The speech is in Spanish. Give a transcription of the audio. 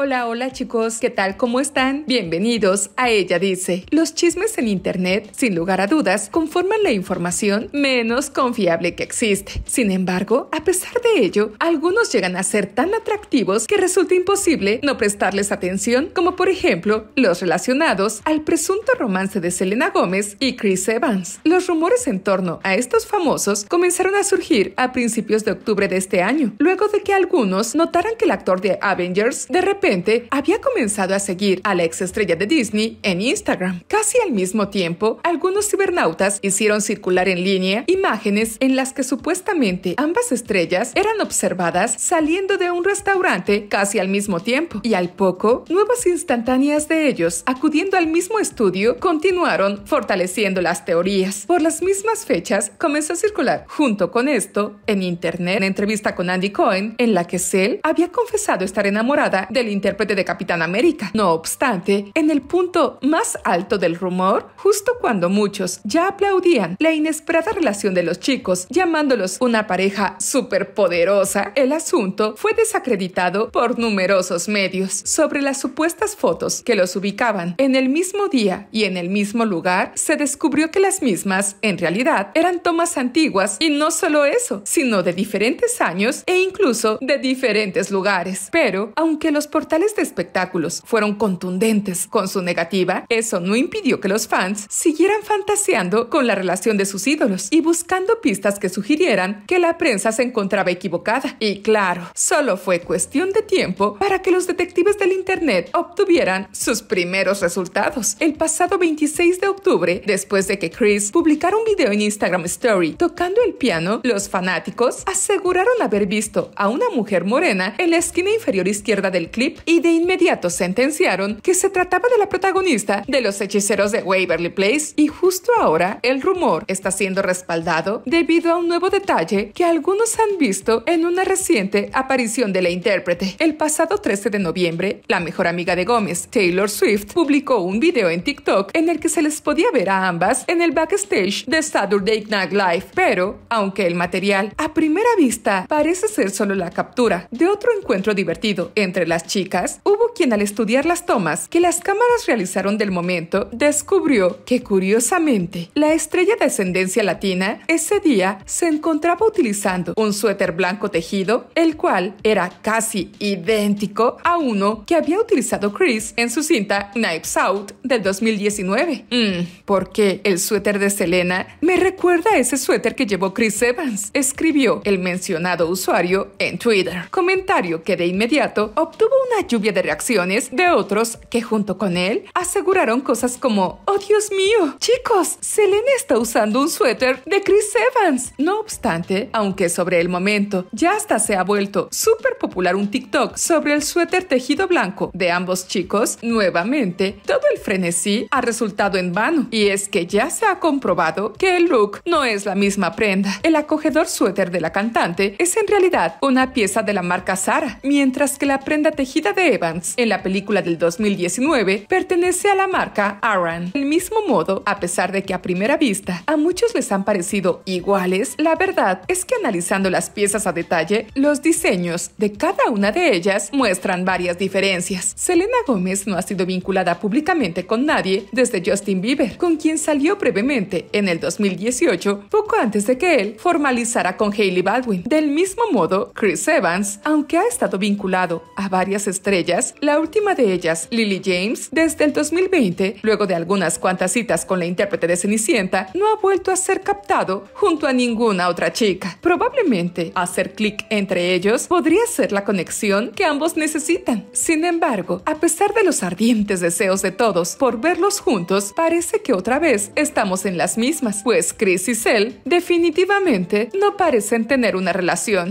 Hola, hola chicos, ¿qué tal? ¿Cómo están? Bienvenidos a Ella Dice. Los chismes en Internet, sin lugar a dudas, conforman la información menos confiable que existe. Sin embargo, a pesar de ello, algunos llegan a ser tan atractivos que resulta imposible no prestarles atención, como por ejemplo los relacionados al presunto romance de Selena Gómez y Chris Evans. Los rumores en torno a estos famosos comenzaron a surgir a principios de octubre de este año, luego de que algunos notaran que el actor de Avengers de repente había comenzado a seguir a la ex estrella de Disney en Instagram. Casi al mismo tiempo, algunos cibernautas hicieron circular en línea imágenes en las que supuestamente ambas estrellas eran observadas saliendo de un restaurante casi al mismo tiempo. Y al poco, nuevas instantáneas de ellos acudiendo al mismo estudio continuaron fortaleciendo las teorías. Por las mismas fechas, comenzó a circular junto con esto en internet una entrevista con Andy Cohen en la que Cell había confesado estar enamorada del intérprete de Capitán América. No obstante, en el punto más alto del rumor, justo cuando muchos ya aplaudían la inesperada relación de los chicos, llamándolos una pareja superpoderosa, el asunto fue desacreditado por numerosos medios. Sobre las supuestas fotos que los ubicaban en el mismo día y en el mismo lugar, se descubrió que las mismas, en realidad, eran tomas antiguas y no solo eso, sino de diferentes años e incluso de diferentes lugares. Pero, aunque los portavoces tales de espectáculos fueron contundentes con su negativa, eso no impidió que los fans siguieran fantaseando con la relación de sus ídolos y buscando pistas que sugirieran que la prensa se encontraba equivocada. Y claro, solo fue cuestión de tiempo para que los detectives del Internet obtuvieran sus primeros resultados. El pasado 26 de octubre, después de que Chris publicara un video en Instagram Story tocando el piano, los fanáticos aseguraron haber visto a una mujer morena en la esquina inferior izquierda del clip y de inmediato sentenciaron que se trataba de la protagonista de Los Hechiceros de Waverly Place y justo ahora el rumor está siendo respaldado debido a un nuevo detalle que algunos han visto en una reciente aparición de la intérprete. El pasado 13 de noviembre, la mejor amiga de Gómez, Taylor Swift, publicó un video en TikTok en el que se les podía ver a ambas en el backstage de Saturday Night Live, pero aunque el material a primera vista parece ser solo la captura de otro encuentro divertido entre las chicas, hubo quien al estudiar las tomas que las cámaras realizaron del momento, descubrió que curiosamente la estrella de ascendencia latina ese día se encontraba utilizando un suéter blanco tejido, el cual era casi idéntico a uno que había utilizado Chris en su cinta Knives Out del 2019. Mm, ¿Por qué el suéter de Selena me recuerda a ese suéter que llevó Chris Evans, escribió el mencionado usuario en Twitter, comentario que de inmediato obtuvo un una lluvia de reacciones de otros que junto con él aseguraron cosas como, oh Dios mío, chicos, Selena está usando un suéter de Chris Evans. No obstante, aunque sobre el momento ya hasta se ha vuelto súper popular un TikTok sobre el suéter tejido blanco de ambos chicos, nuevamente todo el frenesí ha resultado en vano. Y es que ya se ha comprobado que el look no es la misma prenda. El acogedor suéter de la cantante es en realidad una pieza de la marca Zara, mientras que la prenda tejida de Evans en la película del 2019, pertenece a la marca Aran. Del mismo modo, a pesar de que a primera vista a muchos les han parecido iguales, la verdad es que analizando las piezas a detalle, los diseños de cada una de ellas muestran varias diferencias. Selena Gómez no ha sido vinculada públicamente con nadie desde Justin Bieber, con quien salió brevemente en el 2018, poco antes de que él formalizara con Hailey Baldwin. Del mismo modo, Chris Evans, aunque ha estado vinculado a varias estrellas, la última de ellas, Lily James, desde el 2020, luego de algunas cuantas citas con la intérprete de Cenicienta, no ha vuelto a ser captado junto a ninguna otra chica. Probablemente hacer clic entre ellos podría ser la conexión que ambos necesitan. Sin embargo, a pesar de los ardientes deseos de todos por verlos juntos, parece que otra vez estamos en las mismas, pues Chris y Cell definitivamente no parecen tener una relación.